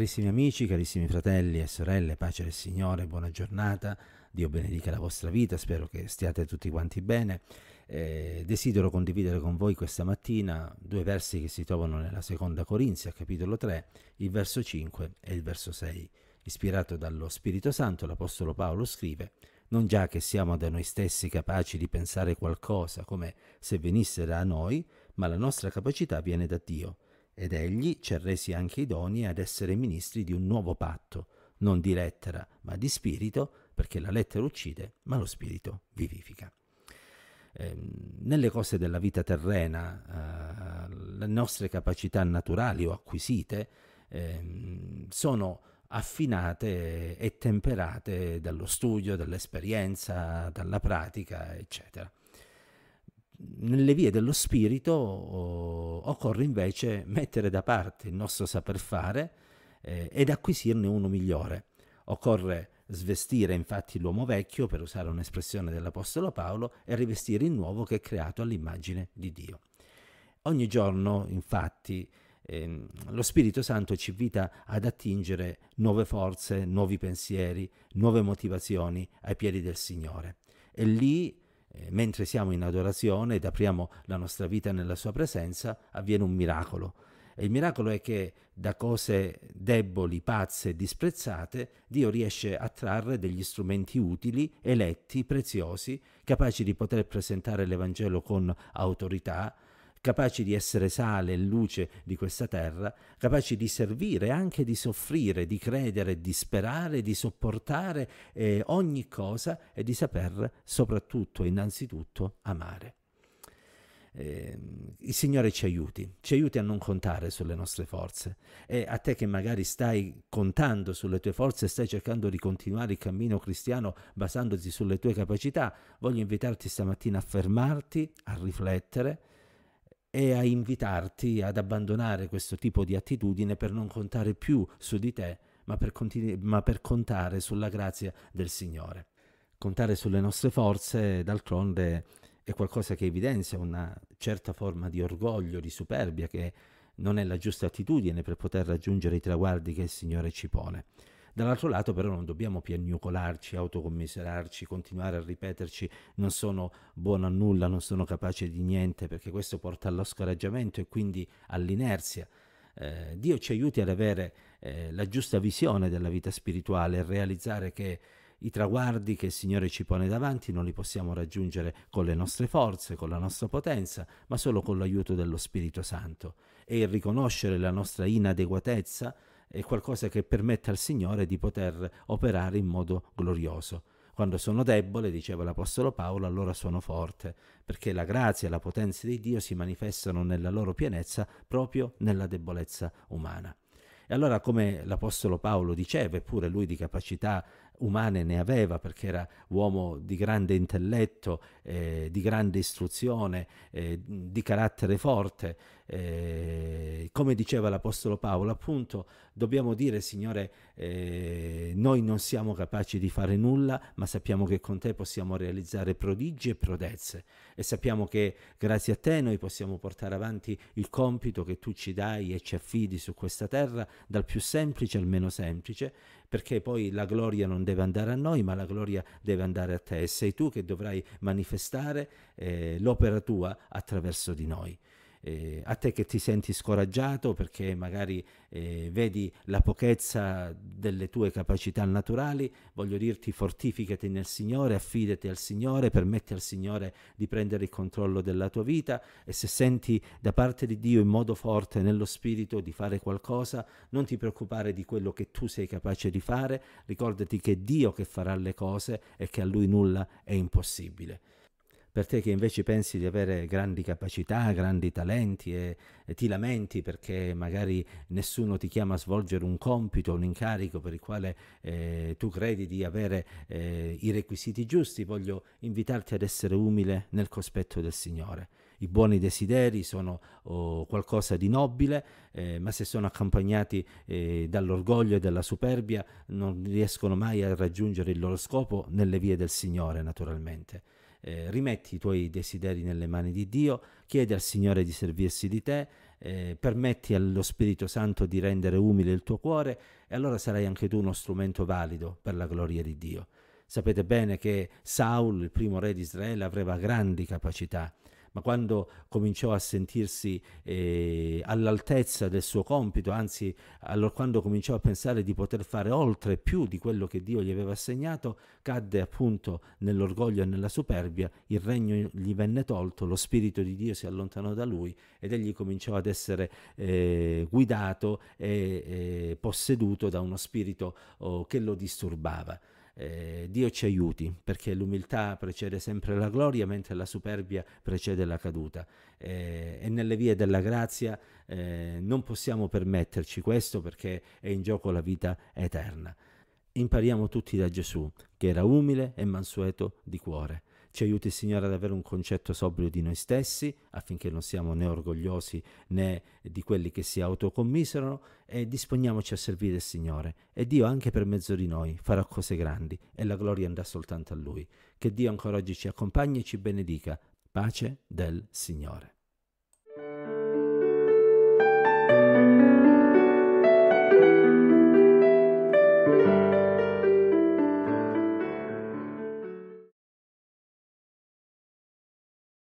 Carissimi amici, carissimi fratelli e sorelle, pace del Signore, buona giornata, Dio benedica la vostra vita, spero che stiate tutti quanti bene. Eh, desidero condividere con voi questa mattina due versi che si trovano nella seconda Corinzia, capitolo 3, il verso 5 e il verso 6. Ispirato dallo Spirito Santo, l'Apostolo Paolo scrive, non già che siamo da noi stessi capaci di pensare qualcosa come se venisse da noi, ma la nostra capacità viene da Dio ed egli ci ha resi anche idoni ad essere ministri di un nuovo patto, non di lettera, ma di spirito, perché la lettera uccide, ma lo spirito vivifica. Ehm, nelle cose della vita terrena, eh, le nostre capacità naturali o acquisite ehm, sono affinate e temperate dallo studio, dall'esperienza, dalla pratica, eccetera nelle vie dello spirito occorre invece mettere da parte il nostro saper fare eh, ed acquisirne uno migliore. Occorre svestire infatti l'uomo vecchio, per usare un'espressione dell'Apostolo Paolo, e rivestire il nuovo che è creato all'immagine di Dio. Ogni giorno, infatti, ehm, lo Spirito Santo ci invita ad attingere nuove forze, nuovi pensieri, nuove motivazioni ai piedi del Signore. E lì eh, mentre siamo in adorazione ed apriamo la nostra vita nella sua presenza, avviene un miracolo. E il miracolo è che da cose deboli, pazze, disprezzate, Dio riesce a trarre degli strumenti utili, eletti, preziosi, capaci di poter presentare l'Evangelo con autorità, capaci di essere sale e luce di questa terra, capaci di servire, anche di soffrire, di credere, di sperare, di sopportare eh, ogni cosa e di saper soprattutto, e innanzitutto, amare. Eh, il Signore ci aiuti, ci aiuti a non contare sulle nostre forze e a te che magari stai contando sulle tue forze, e stai cercando di continuare il cammino cristiano basandosi sulle tue capacità, voglio invitarti stamattina a fermarti, a riflettere, e a invitarti ad abbandonare questo tipo di attitudine per non contare più su di te, ma per, continu- ma per contare sulla grazia del Signore. Contare sulle nostre forze, d'altronde, è qualcosa che evidenzia una certa forma di orgoglio, di superbia, che non è la giusta attitudine per poter raggiungere i traguardi che il Signore ci pone. Dall'altro lato però non dobbiamo piagnucolarci, autocommiserarci, continuare a ripeterci non sono buono a nulla, non sono capace di niente, perché questo porta allo scoraggiamento e quindi all'inerzia. Eh, Dio ci aiuti ad avere eh, la giusta visione della vita spirituale e realizzare che i traguardi che il Signore ci pone davanti non li possiamo raggiungere con le nostre forze, con la nostra potenza, ma solo con l'aiuto dello Spirito Santo. E riconoscere la nostra inadeguatezza è qualcosa che permette al Signore di poter operare in modo glorioso. Quando sono debole, diceva l'Apostolo Paolo, allora sono forte, perché la grazia e la potenza di Dio si manifestano nella loro pienezza proprio nella debolezza umana. E allora come l'Apostolo Paolo diceva, eppure lui di capacità umane ne aveva perché era uomo di grande intelletto, eh, di grande istruzione, eh, di carattere forte. Eh, come diceva l'Apostolo Paolo, appunto, dobbiamo dire, Signore, eh, noi non siamo capaci di fare nulla, ma sappiamo che con te possiamo realizzare prodigi e prodezze e sappiamo che grazie a te noi possiamo portare avanti il compito che tu ci dai e ci affidi su questa terra, dal più semplice al meno semplice, perché poi la gloria non deve deve andare a noi, ma la gloria deve andare a te e sei tu che dovrai manifestare eh, l'opera tua attraverso di noi eh, a te che ti senti scoraggiato perché magari eh, vedi la pochezza delle tue capacità naturali, voglio dirti fortificati nel Signore, affidati al Signore, permetti al Signore di prendere il controllo della tua vita e se senti da parte di Dio in modo forte nello Spirito di fare qualcosa, non ti preoccupare di quello che tu sei capace di fare, ricordati che è Dio che farà le cose e che a Lui nulla è impossibile per te che invece pensi di avere grandi capacità, grandi talenti e, e, ti lamenti perché magari nessuno ti chiama a svolgere un compito, un incarico per il quale eh, tu credi di avere eh, i requisiti giusti, voglio invitarti ad essere umile nel cospetto del Signore. I buoni desideri sono oh, qualcosa di nobile, eh, ma se sono accompagnati eh, dall'orgoglio e dalla superbia non riescono mai a raggiungere il loro scopo nelle vie del Signore, naturalmente eh, rimetti i tuoi desideri nelle mani di Dio, chiedi al Signore di servirsi di te, eh, permetti allo Spirito Santo di rendere umile il tuo cuore e allora sarai anche tu uno strumento valido per la gloria di Dio. Sapete bene che Saul, il primo re di Israele, aveva grandi capacità, ma quando cominciò a sentirsi eh, all'altezza del suo compito, anzi allora quando cominciò a pensare di poter fare oltre più di quello che Dio gli aveva assegnato, cadde appunto nell'orgoglio e nella superbia, il regno gli venne tolto, lo spirito di Dio si allontanò da lui ed egli cominciò ad essere eh, guidato e eh, posseduto da uno spirito oh, che lo disturbava. Eh, Dio ci aiuti perché l'umiltà precede sempre la gloria mentre la superbia precede la caduta eh, e nelle vie della grazia eh, non possiamo permetterci questo perché è in gioco la vita eterna. Impariamo tutti da Gesù che era umile e mansueto di cuore. Ci aiuti Signore ad avere un concetto sobrio di noi stessi, affinché non siamo né orgogliosi né di quelli che si autocommiserano, e disponiamoci a servire il Signore. E Dio anche per mezzo di noi farà cose grandi e la gloria andrà soltanto a Lui. Che Dio ancora oggi ci accompagni e ci benedica. Pace del Signore.